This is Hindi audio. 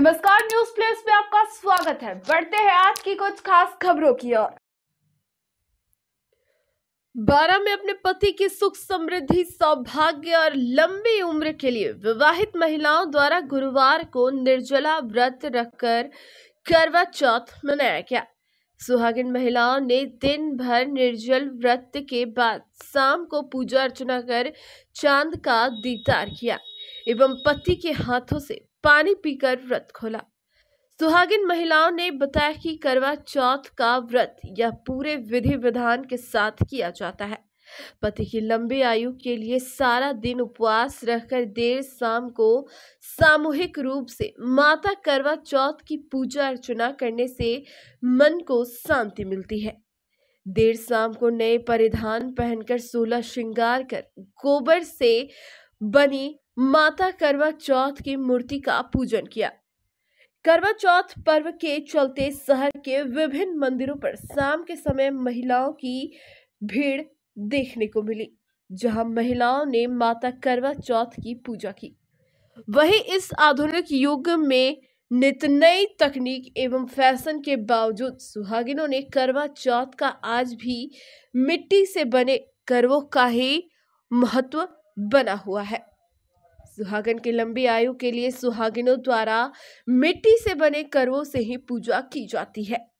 नमस्कार न्यूज प्लेस में आपका स्वागत है बढ़ते हैं आज की कुछ खास खबरों की ओर बारह में अपने पति की सुख समृद्धि सौभाग्य और लंबी उम्र के लिए विवाहित महिलाओं द्वारा गुरुवार को निर्जला व्रत रखकर करवा चौथ मनाया गया सुहागिन महिलाओं ने दिन भर निर्जल व्रत के बाद शाम को पूजा अर्चना कर चांद का दीदार किया एवं पति के हाथों से पानी पीकर व्रत खोला सुहागिन महिलाओं ने बताया कि करवा चौथ का व्रत यह पूरे विधि विधान के साथ किया जाता है पति की लंबी आयु के लिए सारा दिन उपवास रहकर देर शाम को सामूहिक रूप से माता करवा चौथ की पूजा अर्चना करने से मन को शांति मिलती है देर शाम को नए परिधान पहनकर सोलह श्रृंगार कर गोबर से बनी माता करवा चौथ की मूर्ति का पूजन किया करवा चौथ पर्व के चलते शहर के विभिन्न मंदिरों पर शाम के समय महिलाओं की भीड़ देखने को मिली जहां महिलाओं ने माता करवा चौथ की पूजा की वही इस आधुनिक युग में नित नई तकनीक एवं फैशन के बावजूद सुहागिनों ने करवा चौथ का आज भी मिट्टी से बने करवों का ही महत्व बना हुआ है सुहागन की लंबी आयु के लिए सुहागिनों द्वारा मिट्टी से बने करवों से ही पूजा की जाती है